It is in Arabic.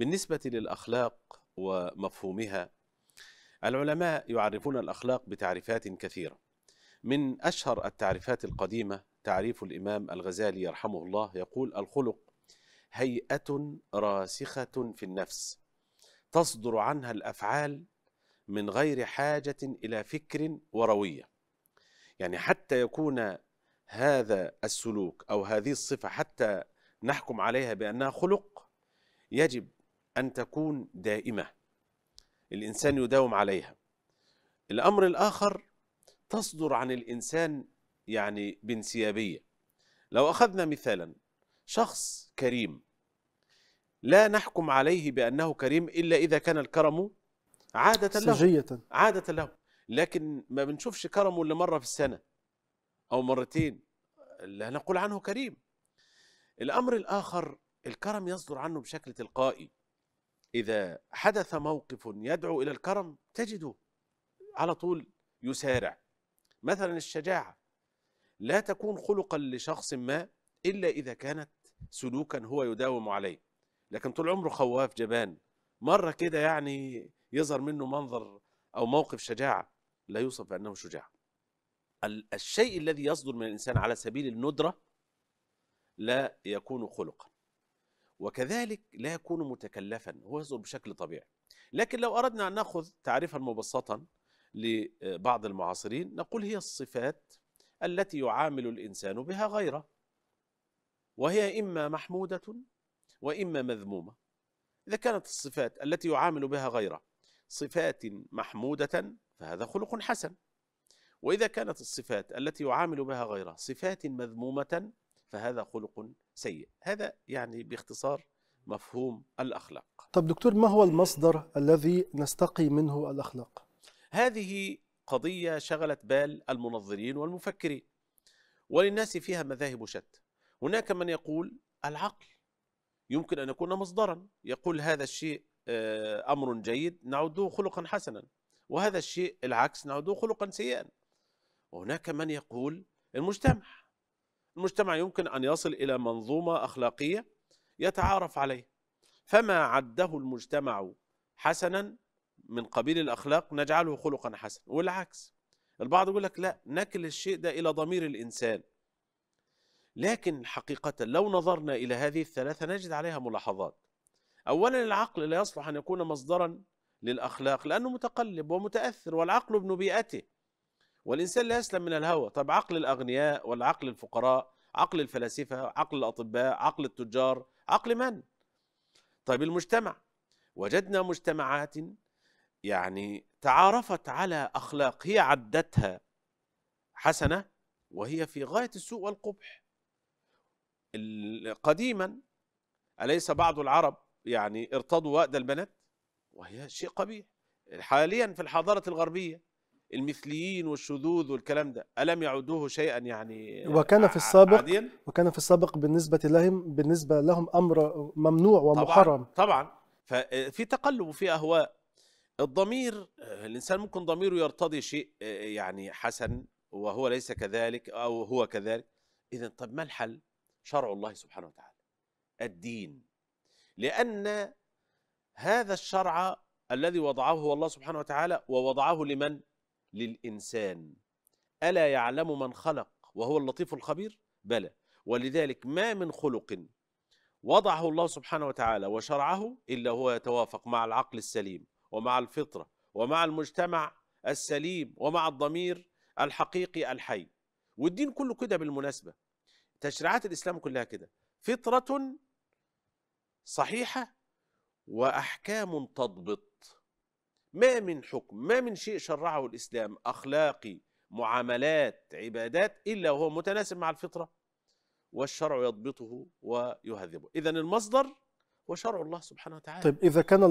بالنسبة للأخلاق ومفهومها العلماء يعرفون الأخلاق بتعريفات كثيرة من أشهر التعريفات القديمة تعريف الإمام الغزالي يرحمه الله يقول الخلق هيئة راسخة في النفس تصدر عنها الأفعال من غير حاجة إلى فكر وروية يعني حتى يكون هذا السلوك أو هذه الصفة حتى نحكم عليها بأنها خلق يجب أن تكون دائمة الإنسان يداوم عليها الأمر الآخر تصدر عن الإنسان يعني بانسيابية لو أخذنا مثالا شخص كريم لا نحكم عليه بأنه كريم إلا إذا كان الكرم عادة له سجية عادة له لكن ما بنشوفش كرمه إلا مرة في السنة أو مرتين لا نقول عنه كريم الأمر الآخر الكرم يصدر عنه بشكل تلقائي إذا حدث موقف يدعو إلى الكرم تجده على طول يسارع مثلا الشجاعة لا تكون خلقا لشخص ما إلا إذا كانت سلوكا هو يداوم عليه لكن طول عمره خواف جبان مرة كده يعني يظهر منه منظر أو موقف شجاعة لا يوصف بأنه شجاع الشيء الذي يصدر من الإنسان على سبيل الندرة لا يكون خلقا وكذلك لا يكون متكلفا هو يصدر بشكل طبيعي لكن لو أردنا أن نأخذ تعريفا مبسطا لبعض المعاصرين نقول هي الصفات التي يعامل الإنسان بها غيره وهي إما محمودة وإما مذمومة إذا كانت الصفات التي يعامل بها غيره صفات محمودة فهذا خلق حسن وإذا كانت الصفات التي يعامل بها غيره صفات مذمومة فهذا خلق سيء هذا يعني باختصار مفهوم الأخلاق طب دكتور ما هو المصدر الذي نستقي منه الأخلاق؟ هذه قضية شغلت بال المنظرين والمفكرين وللناس فيها مذاهب شتى هناك من يقول العقل يمكن أن يكون مصدرا يقول هذا الشيء آه، أمر جيد نعده خلقا حسنا وهذا الشيء العكس نعده خلقا سيئا وهناك من يقول المجتمع المجتمع يمكن أن يصل إلى منظومة أخلاقية يتعارف عليها فما عده المجتمع حسنا من قبيل الأخلاق نجعله خلقا حسنا والعكس البعض يقول لك لا نكل الشيء ده إلى ضمير الإنسان لكن حقيقة لو نظرنا إلى هذه الثلاثة نجد عليها ملاحظات أولا العقل لا يصلح أن يكون مصدرا للأخلاق لأنه متقلب ومتأثر والعقل ابن بيئته والإنسان لا يسلم من الهوى طب عقل الأغنياء ولا عقل الفقراء عقل الفلاسفة عقل الأطباء عقل التجار عقل من طيب المجتمع وجدنا مجتمعات يعني تعارفت على أخلاق هي عدتها حسنة وهي في غاية السوء والقبح قديما أليس بعض العرب يعني ارتضوا وأد البنات وهي شيء قبيح حاليا في الحضارة الغربية المثليين والشذوذ والكلام ده ألم يعدوه شيئا يعني وكان في السابق عاديا؟ وكان في السابق بالنسبة لهم بالنسبة لهم أمر ممنوع ومحرم طبعا, طبعا آه، ففي تقلب وفي أهواء الضمير آه، الإنسان ممكن ضميره يرتضي شيء آه، يعني حسن وهو ليس كذلك أو هو كذلك إذا طب ما الحل شرع الله سبحانه وتعالى الدين لأن هذا الشرع الذي وضعه هو الله سبحانه وتعالى ووضعه لمن للإنسان ألا يعلم من خلق وهو اللطيف الخبير بلى ولذلك ما من خلق وضعه الله سبحانه وتعالى وشرعه إلا هو يتوافق مع العقل السليم ومع الفطرة ومع المجتمع السليم ومع الضمير الحقيقي الحي والدين كله كده بالمناسبة تشريعات الإسلام كلها كده فطرة صحيحة وأحكام تضبط ما من حكم ما من شيء شرعه الإسلام أخلاقي معاملات عبادات إلا وهو متناسب مع الفطرة والشرع يضبطه ويهذبه إذا المصدر هو شرع الله سبحانه وتعالى طيب إذا كان